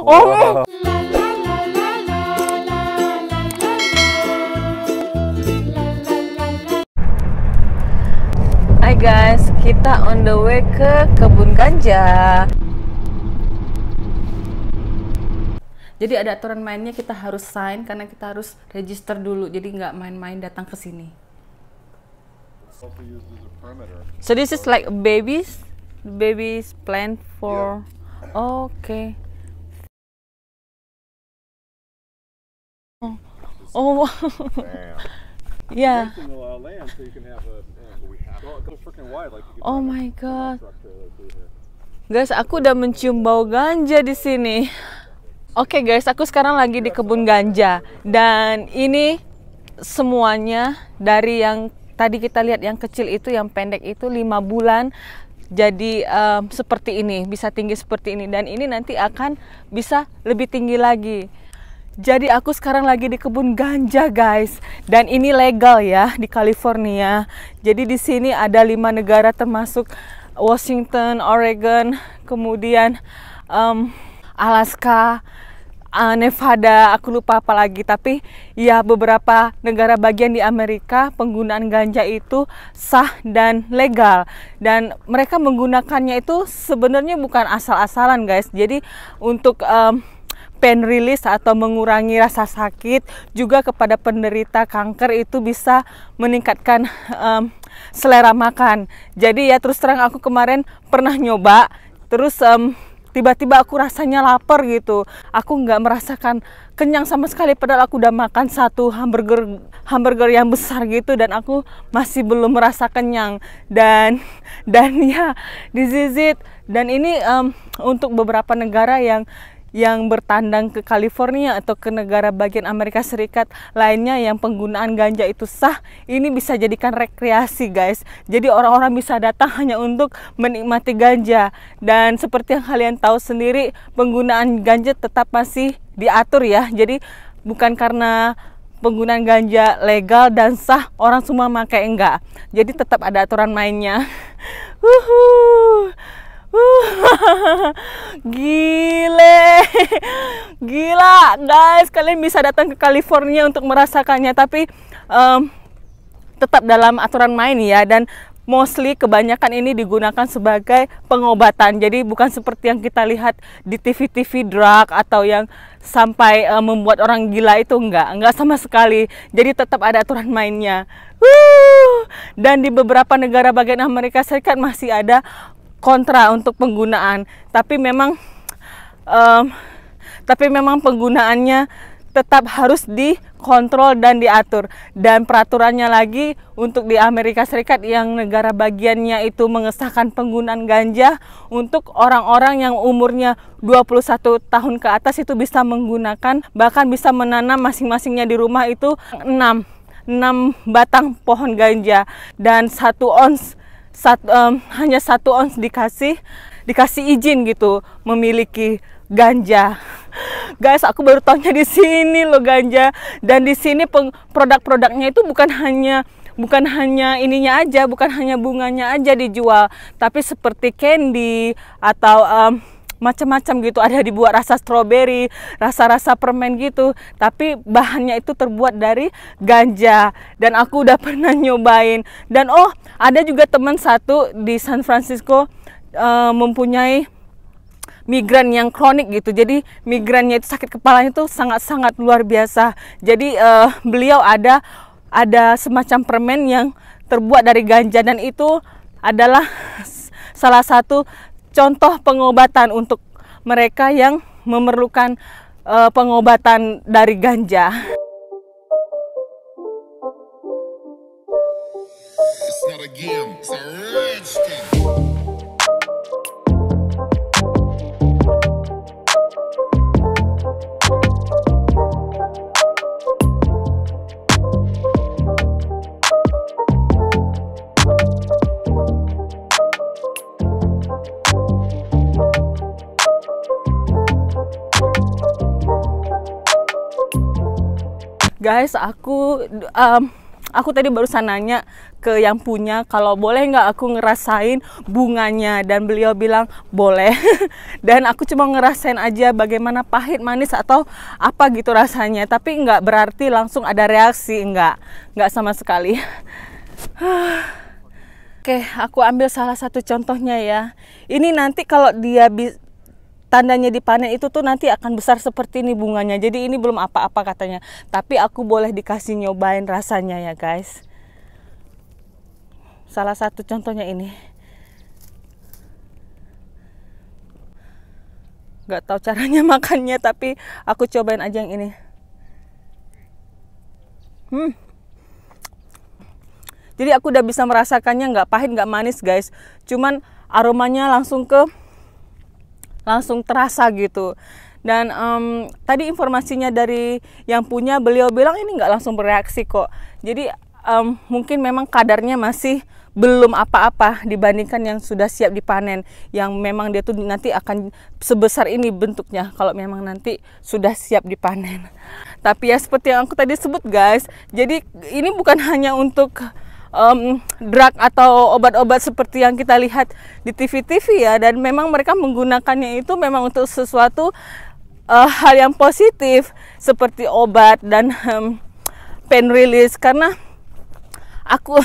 oh. Hai guys, kita on the way ke kebun ganja. Jadi ada aturan mainnya kita harus sign karena kita harus register dulu. Jadi nggak main-main datang ke sini. So this is like babies, babies plant for. Yeah. Oh, okay. Oh, oh. yeah. oh, oh my god. Guys, aku udah mencium bau ganja di sini. Oke okay guys, aku sekarang lagi di kebun ganja dan ini semuanya dari yang tadi kita lihat yang kecil itu, yang pendek itu lima bulan jadi um, seperti ini, bisa tinggi seperti ini dan ini nanti akan bisa lebih tinggi lagi. Jadi aku sekarang lagi di kebun ganja, guys. Dan ini legal ya di California. Jadi di sini ada lima negara termasuk Washington, Oregon, kemudian um, Alaska, uh, Nevada, aku lupa apa lagi. Tapi ya beberapa negara bagian di Amerika penggunaan ganja itu sah dan legal. Dan mereka menggunakannya itu sebenarnya bukan asal-asalan, guys. Jadi untuk um, pain release atau mengurangi rasa sakit juga kepada penderita kanker itu bisa meningkatkan um, selera makan. Jadi ya terus terang aku kemarin pernah nyoba terus um, tiba-tiba aku rasanya lapar gitu. Aku nggak merasakan kenyang sama sekali padahal aku udah makan satu hamburger hamburger yang besar gitu dan aku masih belum merasa kenyang dan dan ya it. dan ini um, untuk beberapa negara yang yang bertandang ke California atau ke negara bagian Amerika Serikat lainnya yang penggunaan ganja itu sah, ini bisa jadikan rekreasi, guys. Jadi orang-orang bisa datang hanya untuk menikmati ganja dan seperti yang kalian tahu sendiri, penggunaan ganja tetap masih diatur ya. Jadi bukan karena penggunaan ganja legal dan sah orang semua pakai enggak jadi tetap ada aturan mainnya Gile. Gila, guys. Kalian bisa datang ke California untuk merasakannya, tapi um, tetap dalam aturan main ya dan mostly kebanyakan ini digunakan sebagai pengobatan. Jadi bukan seperti yang kita lihat di TV-TV drug atau yang sampai uh, membuat orang gila itu enggak, enggak sama sekali. Jadi tetap ada aturan mainnya. Woo! Dan di beberapa negara bagian Amerika Serikat masih ada kontra untuk penggunaan tapi memang um, tapi memang penggunaannya tetap harus dikontrol dan diatur dan peraturannya lagi untuk di Amerika Serikat yang negara bagiannya itu mengesahkan penggunaan ganja untuk orang-orang yang umurnya 21 tahun ke atas itu bisa menggunakan bahkan bisa menanam masing-masingnya di rumah itu 6 6 batang pohon ganja dan satu ons sat, um, hanya satu ons dikasih dikasih izin gitu memiliki ganja. Guys, aku baru tahunya di sini loh ganja dan di sini produk-produknya itu bukan hanya bukan hanya ininya aja, bukan hanya bunganya aja dijual, tapi seperti candy atau um, macam-macam gitu ada dibuat rasa stroberi rasa-rasa permen gitu tapi bahannya itu terbuat dari ganja dan aku udah pernah nyobain dan oh ada juga teman satu di San Francisco uh, mempunyai migran yang kronik gitu jadi migrannya itu sakit kepalanya itu sangat-sangat luar biasa jadi uh, beliau ada ada semacam permen yang terbuat dari ganja dan itu adalah salah satu contoh pengobatan untuk mereka yang memerlukan uh, pengobatan dari ganja. It's guys aku um, aku tadi barusan nanya ke yang punya kalau boleh nggak aku ngerasain bunganya dan beliau bilang boleh dan aku cuma ngerasain aja bagaimana pahit manis atau apa gitu rasanya tapi nggak berarti langsung ada reaksi nggak nggak sama sekali Oke, aku ambil salah satu contohnya ya. Ini nanti kalau dia tandanya dipanen itu tuh nanti akan besar seperti ini bunganya. Jadi ini belum apa-apa katanya. Tapi aku boleh dikasih nyobain rasanya ya guys. Salah satu contohnya ini. Gak tahu caranya makannya tapi aku cobain aja yang ini. Hmm. Jadi aku udah bisa merasakannya nggak pahit nggak manis guys. Cuman aromanya langsung ke langsung terasa gitu dan um, tadi informasinya dari yang punya beliau bilang ini nggak langsung bereaksi kok jadi um, mungkin memang kadarnya masih belum apa-apa dibandingkan yang sudah siap dipanen yang memang dia tuh nanti akan sebesar ini bentuknya kalau memang nanti sudah siap dipanen tapi ya seperti yang aku tadi sebut guys jadi ini bukan hanya untuk um, drug atau obat-obat seperti yang kita lihat di TV-TV ya dan memang mereka menggunakannya itu memang untuk sesuatu uh, hal yang positif seperti obat dan um, pain release karena aku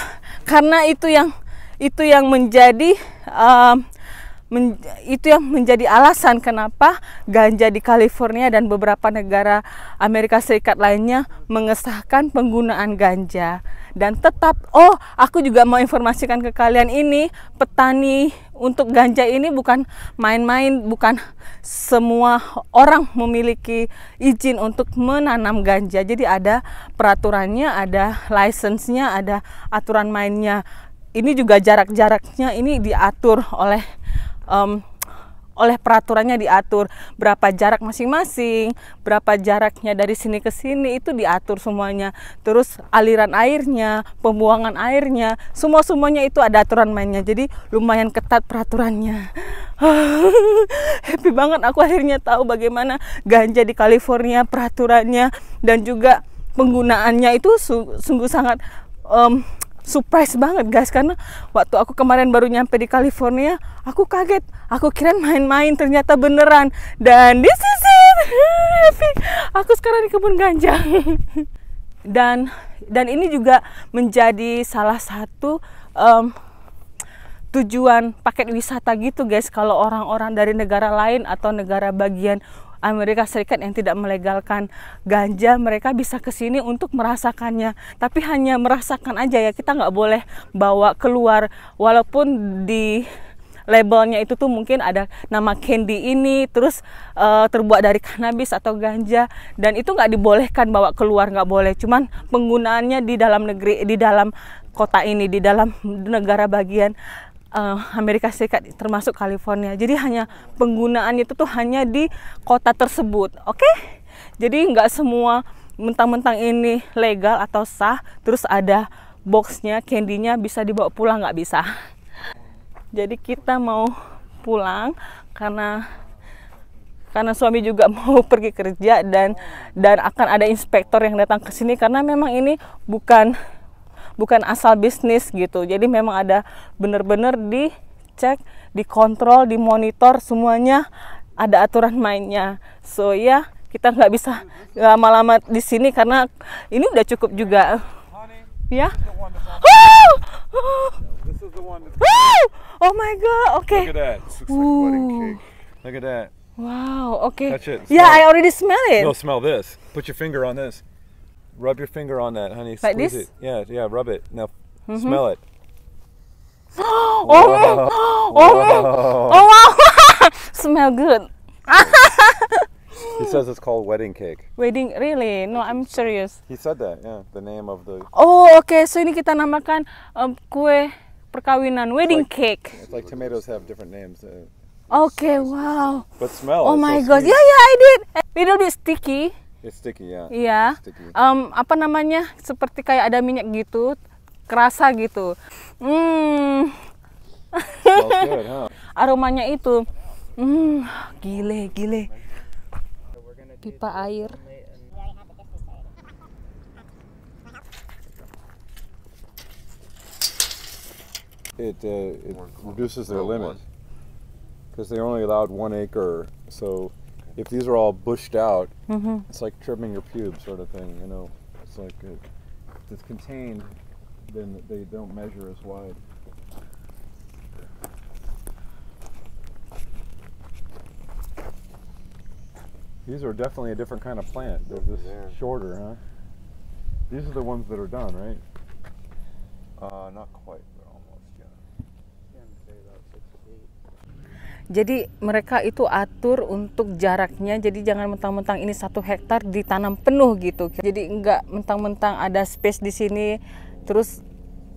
karena itu yang itu yang menjadi um, men, itu yang menjadi alasan kenapa ganja di California dan beberapa negara Amerika Serikat lainnya mengesahkan penggunaan ganja dan tetap oh aku juga mau informasikan ke kalian ini petani untuk ganja ini bukan main-main bukan semua orang memiliki izin untuk menanam ganja jadi ada peraturannya ada lisensinya ada aturan mainnya ini juga jarak-jaraknya ini diatur oleh um, oleh peraturannya diatur berapa jarak masing-masing, berapa jaraknya dari sini ke sini itu diatur semuanya. Terus aliran airnya, pembuangan airnya, semua semuanya itu ada aturan mainnya. Jadi lumayan ketat peraturannya. Happy banget aku akhirnya tahu bagaimana ganja di California peraturannya dan juga penggunaannya itu sungguh sangat um, surprise banget guys karena waktu aku kemarin baru nyampe di California aku kaget aku kira main-main ternyata beneran dan this is it happy aku sekarang di kebun ganja dan dan ini juga menjadi salah satu um, tujuan paket wisata gitu guys kalau orang-orang dari negara lain atau negara bagian Amerika Serikat yang tidak melegalkan ganja, mereka bisa ke sini untuk merasakannya. Tapi hanya merasakan aja ya, kita nggak boleh bawa keluar walaupun di labelnya itu tuh mungkin ada nama candy ini terus uh, terbuat dari cannabis atau ganja dan itu nggak dibolehkan bawa keluar nggak boleh cuman penggunaannya di dalam negeri di dalam kota ini di dalam negara bagian uh, Amerika Serikat termasuk California. Jadi hanya penggunaan itu tuh hanya di kota tersebut, oke? Okay? Jadi nggak semua mentang-mentang ini legal atau sah, terus ada boxnya, candynya bisa dibawa pulang nggak bisa. Jadi kita mau pulang karena karena suami juga mau pergi kerja dan dan akan ada inspektor yang datang ke sini karena memang ini bukan bukan asal bisnis gitu jadi memang ada benar-benar dicek dikontrol dimonitor semuanya ada aturan mainnya so ya yeah, kita nggak bisa lama-lama di sini karena ini udah cukup juga ya yeah. oh my god oke okay. Wow, okay. That's it. yeah, I already smell it. No, smell this. Put your finger on this. Rub your finger on that, honey. Like Squeeze this? it. Yeah, yeah, rub it. Now mm -hmm. smell it. oh, wow. oh, oh, oh, oh wow. Oh, smell good. he says it's called wedding cake. Wedding, really? No, I'm serious. He said that, yeah, the name of the... Oh, okay, so ini kita namakan um, kue perkawinan, wedding it's like, cake. It's like tomatoes have different names. Uh, okay, wow. But smell. Oh my so god, sweet. yeah, yeah, I did. A little bit sticky. It's sticky ya. Yeah. Iya. Yeah. Um, apa namanya? Seperti kayak ada minyak gitu, kerasa gitu. Hmm. huh? Aromanya itu. Hmm, gile, gile. Pipa air. It, uh, it reduces their limit because they're only allowed one acre, so if these are all bushed out, mm-hmm. it's like trimming your pubes, sort of thing. You know, it's like it, if it's contained, then they don't measure as wide. These are definitely a different kind of plant. They're just there. shorter, huh? These are the ones that are done, right? Uh, not quite. Jadi mereka itu atur untuk jaraknya. Jadi jangan mentang-mentang ini satu hektar ditanam penuh gitu. Jadi enggak mentang-mentang ada space di sini terus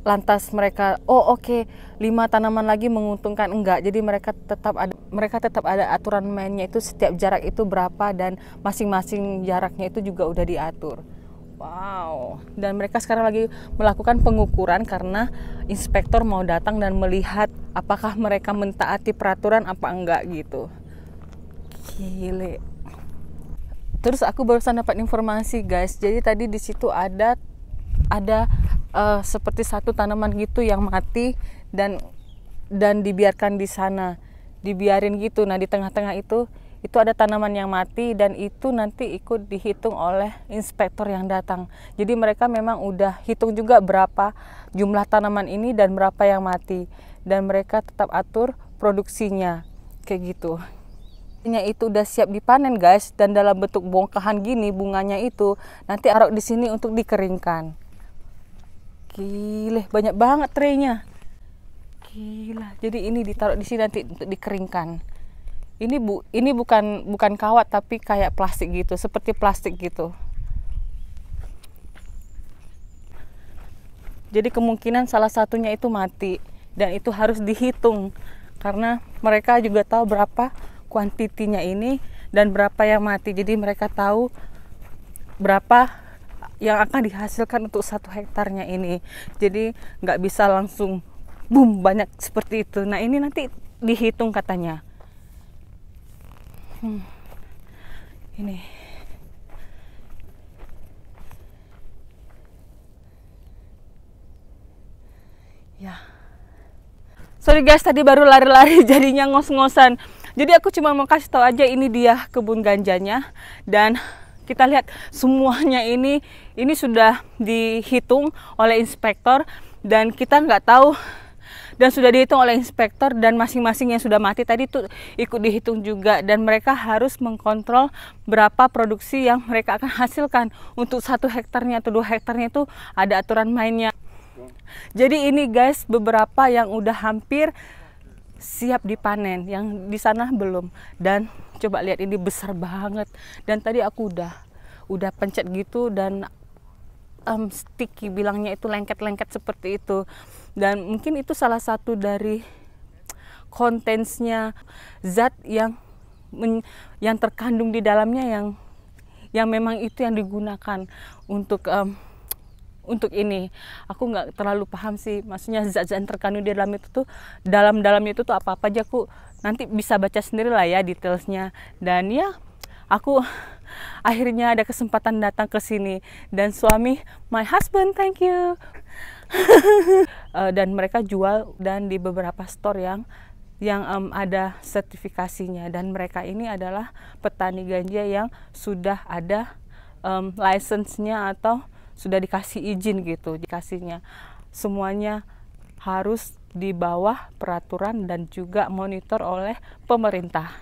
lantas mereka oh oke okay, lima tanaman lagi menguntungkan enggak jadi mereka tetap ada mereka tetap ada aturan mainnya itu setiap jarak itu berapa dan masing-masing jaraknya itu juga udah diatur Wow. Dan mereka sekarang lagi melakukan pengukuran karena inspektor mau datang dan melihat apakah mereka mentaati peraturan apa enggak gitu. Gile. Terus aku barusan dapat informasi guys. Jadi tadi di situ ada ada uh, seperti satu tanaman gitu yang mati dan dan dibiarkan di sana, dibiarin gitu. Nah di tengah-tengah itu itu ada tanaman yang mati dan itu nanti ikut dihitung oleh inspektor yang datang. Jadi mereka memang udah hitung juga berapa jumlah tanaman ini dan berapa yang mati dan mereka tetap atur produksinya kayak gitu. Ini itu udah siap dipanen guys dan dalam bentuk bongkahan gini bunganya itu nanti arok di sini untuk dikeringkan. Gile, banyak banget traynya. Gila. Jadi ini ditaruh di sini nanti untuk dikeringkan ini bu ini bukan bukan kawat tapi kayak plastik gitu seperti plastik gitu jadi kemungkinan salah satunya itu mati dan itu harus dihitung karena mereka juga tahu berapa kuantitinya ini dan berapa yang mati jadi mereka tahu berapa yang akan dihasilkan untuk satu hektarnya ini jadi nggak bisa langsung boom banyak seperti itu nah ini nanti dihitung katanya hmm, ini ya sorry guys tadi baru lari-lari jadinya ngos-ngosan jadi aku cuma mau kasih tahu aja ini dia kebun ganjanya dan kita lihat semuanya ini ini sudah dihitung oleh inspektor dan kita nggak tahu dan sudah dihitung oleh inspektor dan masing-masing yang sudah mati tadi itu ikut dihitung juga dan mereka harus mengkontrol berapa produksi yang mereka akan hasilkan untuk satu hektarnya atau dua hektarnya itu ada aturan mainnya. Jadi ini guys beberapa yang udah hampir siap dipanen, yang di sana belum. Dan coba lihat ini besar banget. Dan tadi aku udah udah pencet gitu dan um, sticky bilangnya itu lengket-lengket seperti itu dan mungkin itu salah satu dari kontennya zat yang men, yang terkandung di dalamnya yang yang memang itu yang digunakan untuk um, untuk ini aku nggak terlalu paham sih maksudnya zat-zat yang terkandung di dalam itu tuh dalam dalamnya itu tuh apa apa aja aku nanti bisa baca sendiri lah ya detailsnya dan ya aku akhirnya ada kesempatan datang ke sini dan suami my husband thank you eh, dan mereka jual dan di beberapa store yang yang um, ada sertifikasinya dan mereka ini adalah petani ganja yang sudah ada um, license-nya atau sudah dikasih izin gitu dikasihnya semuanya harus di bawah peraturan dan juga monitor oleh pemerintah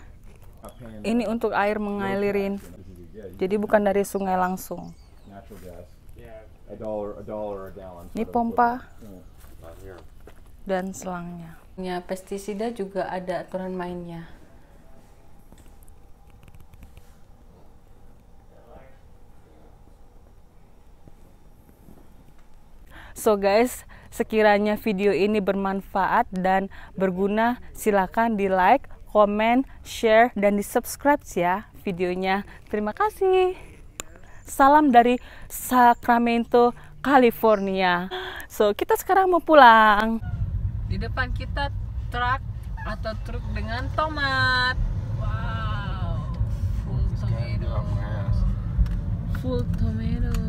ini untuk air mengalirin jadi bukan dari sungai langsung. Ini pompa dan selangnya. Ya, pestisida juga ada aturan mainnya. So guys, sekiranya video ini bermanfaat dan berguna, silakan di like, comment, share, dan di subscribe ya videonya. Terima kasih. Salam dari Sacramento, California. So, kita sekarang mau pulang. Di depan kita truk atau truk dengan tomat. Wow. Full tomato. Ya. Full tomato.